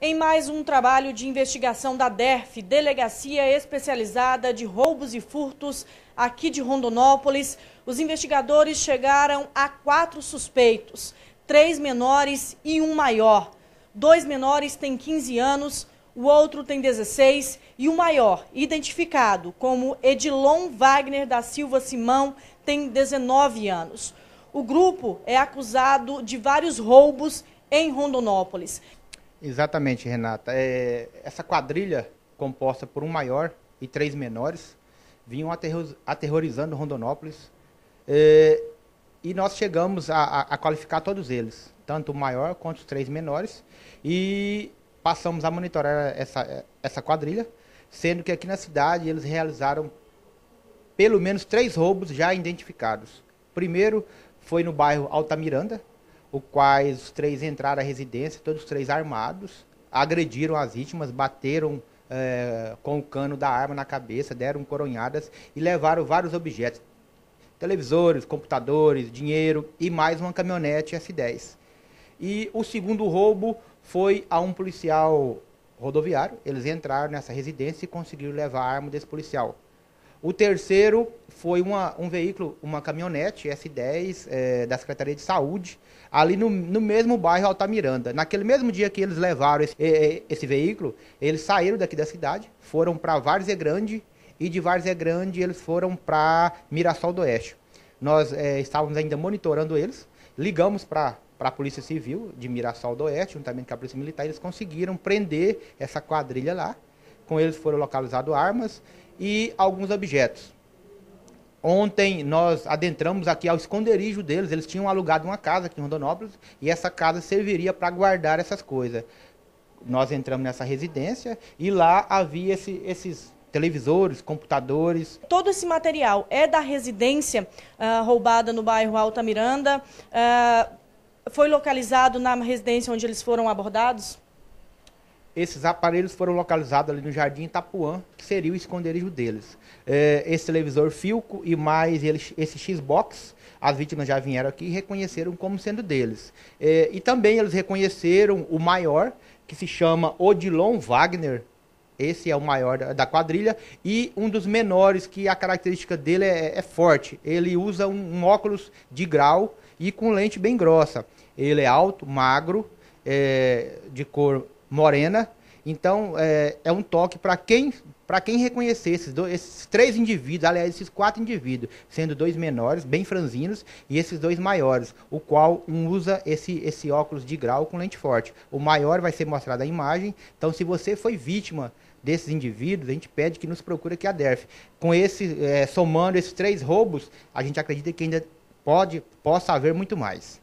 Em mais um trabalho de investigação da DERF, Delegacia Especializada de Roubos e Furtos, aqui de Rondonópolis, os investigadores chegaram a quatro suspeitos, três menores e um maior. Dois menores têm 15 anos, o outro tem 16 e o maior, identificado como Edilon Wagner da Silva Simão, tem 19 anos. O grupo é acusado de vários roubos em Rondonópolis. Exatamente, Renata. É, essa quadrilha, composta por um maior e três menores, vinham aterrorizando Rondonópolis. É, e nós chegamos a, a, a, qualificar todos eles, tanto o maior quanto os três menores, e passamos a monitorar essa, essa quadrilha, sendo que aqui na cidade eles realizaram pelo menos três roubos já identificados. Primeiro foi no bairro Alta Miranda o quais os três entraram à residência, todos os três armados, agrediram as vítimas, bateram é, com o cano da arma na cabeça, deram coronhadas e levaram vários objetos, televisores, computadores, dinheiro e mais uma caminhonete S10. E o segundo roubo foi a um policial rodoviário. Eles entraram nessa residência e conseguiram levar a arma desse policial. O terceiro foi uma, um veículo, uma caminhonete S10 é, eh, da Secretaria de Saúde, ali no, no mesmo bairro Altamiranda. Naquele mesmo dia que eles levaram esse, eh, eh, esse veículo, eles saíram daqui da cidade, foram para Várzea Grande e de Várzea Grande eles foram para Mirassol do Oeste. Nós é, estávamos ainda monitorando eles, ligamos para para a Polícia Civil de Mirassol do Oeste, juntamente com a Polícia Militar, eles conseguiram prender essa quadrilha lá. Com eles foram localizadas armas e alguns objetos. Ontem nós adentramos aqui ao esconderijo deles. Eles tinham alugado uma casa aqui em Rondonópolis e essa casa serviria para guardar essas coisas. Nós entramos nessa residência e lá havia esse, esses televisores, computadores. Todo esse material é da residência uh, roubada no bairro Alta Miranda. Uh, foi localizado na residência onde eles foram abordados? Esses aparelhos foram localizados ali no Jardim Itapuã, que seria o esconderijo deles. É, esse televisor Filco e mais ele, esse Xbox, as vítimas já vieram aqui e reconheceram como sendo deles. É, e também eles reconheceram o maior, que se chama Odilon Wagner. Esse é o maior da, da quadrilha e um dos menores, que a característica dele é, é forte. Ele usa um, um óculos de grau e com lente bem grossa. Ele é alto, magro, é, de cor morena. Então, é, é um toque para quem para quem reconhecer esses, dois, esses três indivíduos, aliás, esses quatro indivíduos, sendo dois menores, bem franzinos, e esses dois maiores, o qual um usa esse, esse óculos de grau com lente forte. O maior vai ser mostrado a imagem, então se você foi vítima desses indivíduos, a gente pede que nos procure aqui a DERF. Com esse, é, somando esses três roubos, a gente acredita que ainda pode, possa haver muito mais.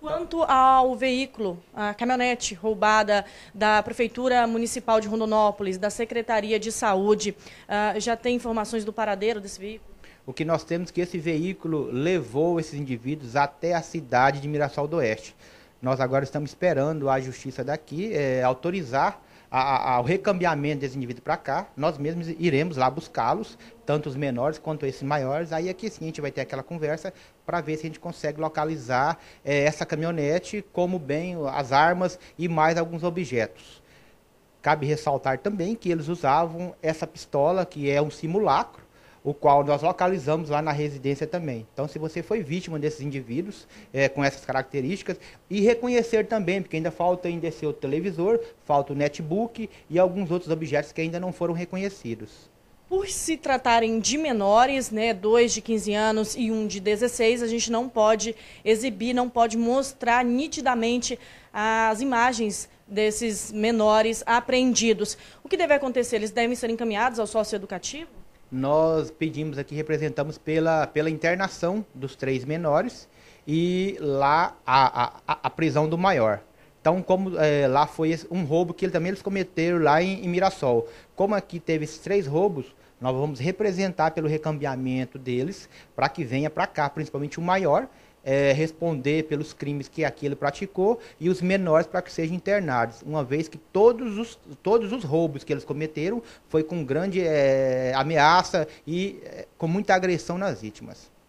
Quanto ao veículo, a caminhonete roubada da Prefeitura Municipal de Rondonópolis, da Secretaria de Saúde, ah, já tem informações do paradeiro desse veículo? O que nós temos é que esse veículo levou esses indivíduos até a cidade de Mirassol do Oeste. Nós agora estamos esperando a justiça daqui é, autorizar a, ao recambiamento desse indivíduo para cá, nós mesmos iremos lá buscá-los, tanto os menores quanto esses maiores. Aí aqui é sim a gente vai ter aquela conversa para ver se a gente consegue localizar é, essa caminhonete, como bem as armas e mais alguns objetos. Cabe ressaltar também que eles usavam essa pistola, que é um simulacro, o qual nós localizamos lá na residência também. Então, se você foi vítima desses indivíduos é, com essas características, e reconhecer também, porque ainda falta ainda o televisor, falta o netbook e alguns outros objetos que ainda não foram reconhecidos. Por se tratarem de menores, né, dois de 15 anos e um de 16, a gente não pode exibir, não pode mostrar nitidamente as imagens desses menores apreendidos. O que deve acontecer? Eles devem ser encaminhados ao sócio educativo? nós pedimos aqui, representamos pela, pela internação dos três menores e lá a, a, a prisão do maior. Então, como é, lá foi um roubo que ele, também eles cometeram lá em, em Mirassol. Como aqui teve esses três roubos, nós vamos representar pelo recambiamento deles para que venha para cá, principalmente o maior, é, responder pelos crimes que aquele praticou e os menores para que sejam internados, uma vez que todos os, todos os roubos que eles cometeram foi com grande é, ameaça e é, com muita agressão nas vítimas.